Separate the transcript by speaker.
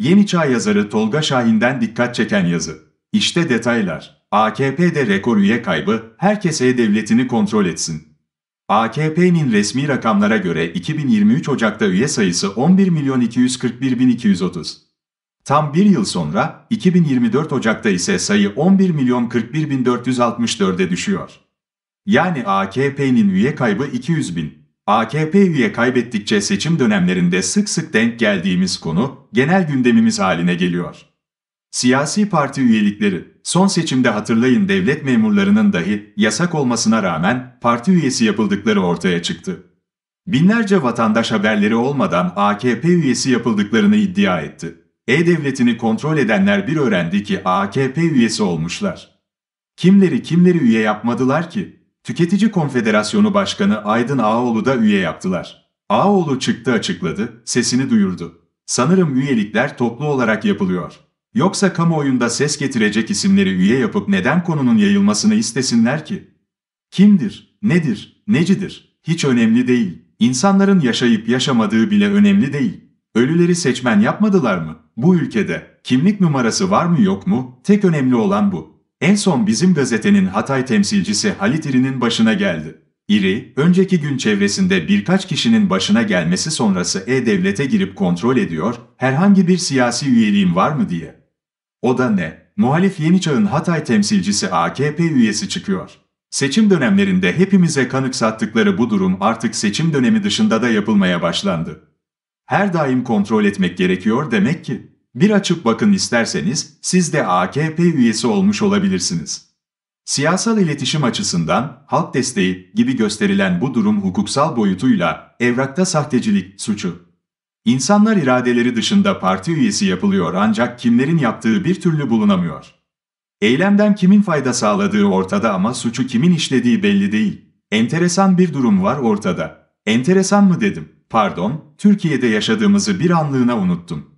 Speaker 1: Yeni Çağ yazarı Tolga Şahin'den dikkat çeken yazı. İşte detaylar. AKP'de rekor üye kaybı, herkese devletini kontrol etsin. AKP'nin resmi rakamlara göre 2023 Ocak'ta üye sayısı 11.241.230. Tam bir yıl sonra 2024 Ocak'ta ise sayı 11.041.464'e düşüyor. Yani AKP'nin üye kaybı 200 bin. AKP üye kaybettikçe seçim dönemlerinde sık sık denk geldiğimiz konu genel gündemimiz haline geliyor. Siyasi parti üyelikleri, son seçimde hatırlayın devlet memurlarının dahi yasak olmasına rağmen parti üyesi yapıldıkları ortaya çıktı. Binlerce vatandaş haberleri olmadan AKP üyesi yapıldıklarını iddia etti. E-Devleti'ni kontrol edenler bir öğrendi ki AKP üyesi olmuşlar. Kimleri kimleri üye yapmadılar ki? Tüketici Konfederasyonu Başkanı Aydın Ağoğlu da üye yaptılar. Ağoğlu çıktı açıkladı, sesini duyurdu. Sanırım üyelikler toplu olarak yapılıyor. Yoksa kamuoyunda ses getirecek isimleri üye yapıp neden konunun yayılmasını istesinler ki? Kimdir, nedir, necidir? Hiç önemli değil. İnsanların yaşayıp yaşamadığı bile önemli değil. Ölüleri seçmen yapmadılar mı? Bu ülkede kimlik numarası var mı yok mu? Tek önemli olan bu. En son bizim gazetenin Hatay temsilcisi Halit İri'nin başına geldi. İri, önceki gün çevresinde birkaç kişinin başına gelmesi sonrası E-Devlet'e girip kontrol ediyor, herhangi bir siyasi üyeliğim var mı diye. O da ne? Muhalif Yeni Çağ'ın Hatay temsilcisi AKP üyesi çıkıyor. Seçim dönemlerinde hepimize kanıksattıkları bu durum artık seçim dönemi dışında da yapılmaya başlandı. Her daim kontrol etmek gerekiyor demek ki. Bir açıp bakın isterseniz siz de AKP üyesi olmuş olabilirsiniz. Siyasal iletişim açısından halk desteği gibi gösterilen bu durum hukuksal boyutuyla evrakta sahtecilik suçu. İnsanlar iradeleri dışında parti üyesi yapılıyor ancak kimlerin yaptığı bir türlü bulunamıyor. Eylemden kimin fayda sağladığı ortada ama suçu kimin işlediği belli değil. Enteresan bir durum var ortada. Enteresan mı dedim? Pardon, Türkiye'de yaşadığımızı bir anlığına unuttum.